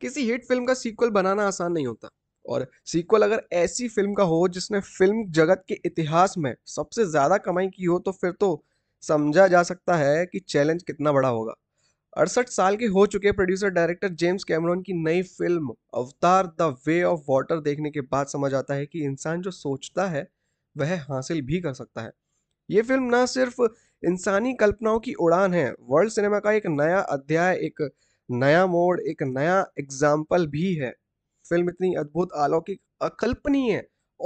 किसी hit film का sequel बनाना आसान नहीं होता और सीक्वल अगर ऐसी फिल्म का हो जिसने फिल्म जगत के इतिहास में सबसे ज़्यादा कमाई की हो तो फिर तो समझा जा सकता है कि चैलेंज कितना बड़ा होगा अड़सठ साल के हो चुके प्रोड्यूसर डायरेक्टर जेम्स कैमरॉन की नई film Avatar the way of water देखने के बाद समझ आता है कि इंसान जो सोचता है वह हासिल भी कर सकता है ये फिल्म ना सिर्फ इंसानी कल्पनाओं की उड़ान है वर्ल्ड सिनेमा का एक नया अध्याय एक नया मोड़ एक नया एग्जाम्पल भी है फिल्म इतनी अद्भुत अलौकिक अकल्पनीय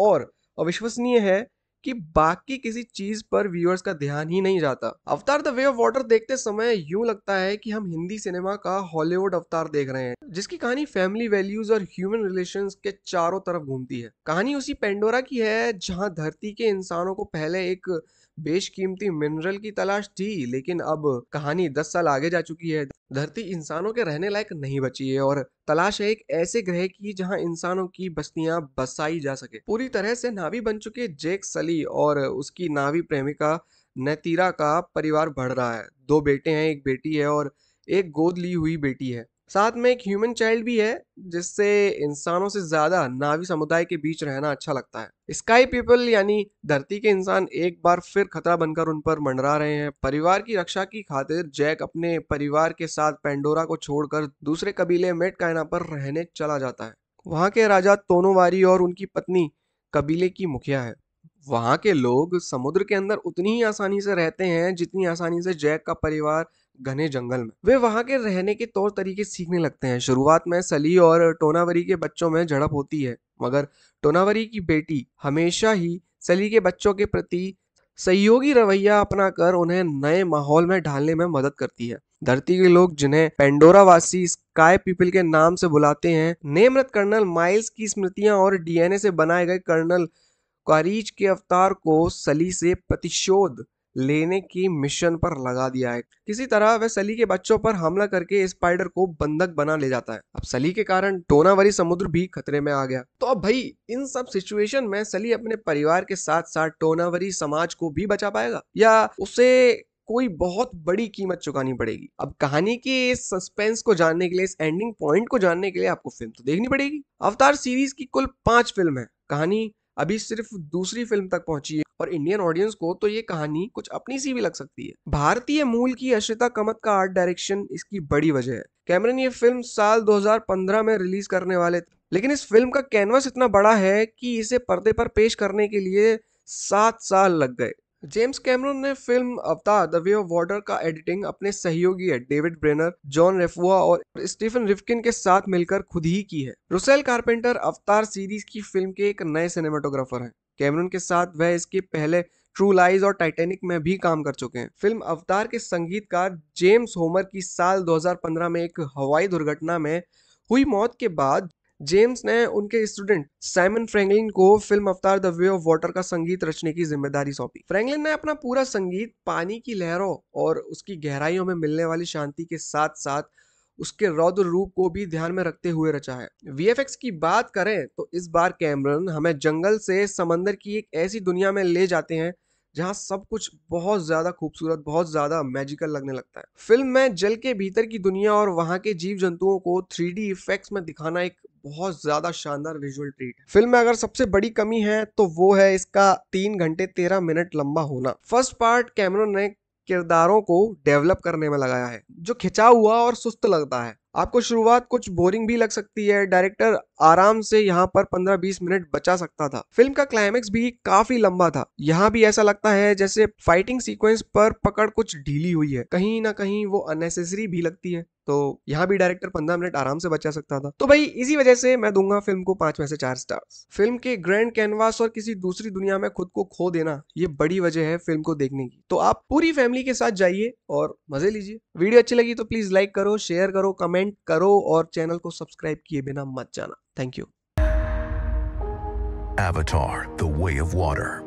और अविश्वसनीय है कि बाकी किसी चीज पर व्यूअर्स का ध्यान ही नहीं जाता अवतार द वे ऑफ वाटर देखते समय यूं लगता है कि हम हिंदी सिनेमा का हॉलीवुड अवतार देख रहे हैं जिसकी कहानी फैमिली वैल्यूज और ह्यूमन रिलेशन के चारों तरफ घूमती है कहानी उसी पेंडोरा की है जहाँ धरती के इंसानों को पहले एक बेशकीमती मिनरल की तलाश थी लेकिन अब कहानी दस साल आगे जा चुकी है धरती इंसानों के रहने लायक नहीं बची है और तलाश है एक ऐसे ग्रह की जहां इंसानों की बस्तियां बसाई जा सके पूरी तरह से नावी बन चुके जेक सली कुमारी और उसकी नावी प्रेमिका नतीरा का परिवार बढ़ रहा है दो बेटे हैं एक बेटी है और एक गोद ली हुई बेटी है साथ में एक ह्यूमन चाइल्ड भी है जिससे इंसानों से ज़्यादा नावी समुदाय के बीच रहना अच्छा लगता है स्काई पीपल यानी धरती के इंसान एक बार फिर खतरा बनकर उन पर मंडरा रहे हैं परिवार की रक्षा की खातिर जैक अपने परिवार के साथ पेंडोरा को छोड़कर दूसरे कबीले मेट कायना पर रहने चला जाता है वहाँ के राजा तोनोवारी और उनकी पत्नी कबीले की मुखिया है वहाँ के लोग समुद्र के अंदर उतनी ही आसानी से रहते हैं जितनी आसानी से जैक का परिवार घने जंगल में वे वहाँ के रहने के तौर तरीके सीखने लगते हैं शुरुआत में सली और टोनावरी के बच्चों में झड़प होती है मगर टोनावरी की बेटी हमेशा ही सली के बच्चों के प्रति सहयोगी रवैया अपना कर उन्हें नए माहौल में ढालने में मदद करती है धरती के लोग जिन्हें पेंडोरा वासी स्काई पीपल के नाम से बुलाते हैं नेमरत कर्नल माइल्स की स्मृतियां और डीएनए से बनाए गए कर्नल खारिज के अवतार को सली से प्रतिशोध लेने की मिशन पर लगा दिया है किसी तरह वह सली के बच्चों पर हमला करके स्पाइडर को बंधक बना ले जाता है अब सली के कारण टोनावरी समुद्र भी खतरे में आ गया तो अब भाई इन सब सिचुएशन में सली अपने परिवार के साथ साथ टोनावरी समाज को भी बचा पाएगा या उसे कोई बहुत बड़ी कीमत चुकानी पड़ेगी अब कहानी के इस सस्पेंस को जानने के लिए इस एंडिंग पॉइंट को जानने के लिए आपको फिल्म तो देखनी पड़ेगी अवतार सीरीज की कुल पांच फिल्म है कहानी अभी सिर्फ दूसरी फिल्म तक पहुंची है और इंडियन ऑडियंस को तो ये कहानी कुछ अपनी सी भी लग सकती है भारतीय मूल की अश्रिता कमत का आर्ट डायरेक्शन इसकी बड़ी वजह है कैमरन ये फिल्म साल 2015 में रिलीज करने वाले थे लेकिन इस फिल्म का कैनवस इतना बड़ा है कि इसे पर्दे पर पेश करने के लिए सात साल लग गए जेम्स कैमरून ने film Avatar the way of water का एडिटिंग अपने सहयोगी है डेविड ब्रेनर जॉन रेफुआ और स्टीफन रिफकिन के साथ मिलकर खुद ही की है रुसेल कारपेंटर अवतार सीरीज की फिल्म के एक नए सिनेमाटोग्राफर हैं कैमरून के साथ वह इसके पहले ट्रू लाइज और टाइटेनिक में भी काम कर चुके हैं फिल्म अवतार के संगीतकार जेम्स होमर की साल 2015 में एक हवाई दुर्घटना में हुई मौत के बाद जेम्स ने उनके स्टूडेंट साइमन फ्रैंकलिन को film Avatar the way of water का संगीत रचने की जिम्मेदारी सौंपी फ्रैंकलिन ने अपना पूरा संगीत पानी की लहरों और उसकी गहराइयों में मिलने वाली शांति के साथ साथ उसके रौद्र रूप को भी ध्यान में रखते हुए रचा है वीएफएक्स की बात करें तो इस बार कैमरन हमें जंगल से समंदर की एक ऐसी दुनिया में ले जाते हैं जहाँ सब कुछ बहुत ज़्यादा खूबसूरत बहुत ज़्यादा मैजिकल लगने लगता है फिल्म में जल के भीतर की दुनिया और वहाँ के जीव जंतुओं को थ्री इफेक्ट्स में दिखाना एक बहुत ज्यादा शानदार विजुअल ट्रीट है फिल्म में अगर सबसे बड़ी कमी है तो वो है इसका तीन घंटे तेरह मिनट लंबा होना फर्स्ट पार्ट कैमरों ने किरदारों को डेवलप करने में लगाया है जो खिंचा हुआ और सुस्त लगता है आपको शुरुआत कुछ बोरिंग भी लग सकती है डायरेक्टर आराम से यहाँ पर 15-20 मिनट बचा सकता था फिल्म का क्लाइमेक्स भी काफी लंबा था यहाँ भी ऐसा लगता है जैसे फाइटिंग सीक्वेंस पर पकड़ कुछ ढीली हुई है कहीं ना कहीं वो अननेसेसरी भी लगती है तो यहाँ भी डायरेक्टर पंद्रह मिनट आराम से बचा सकता था तो भाई इसी वजह से मैं दूंगा फिल्म को पांच में से चार स्टार्स फिल्म के ग्रैंड कैनवास और किसी दूसरी दुनिया में खुद को खो देना ये बड़ी वजह है फिल्म को देखने की तो आप पूरी फैमिली के साथ जाइए और मजे लीजिए वीडियो अच्छी लगी तो प्लीज लाइक करो शेयर करो कमेंट कमेंट करो और चैनल को सब्सक्राइब किए बिना मत जाना thank you Avatar the way of Water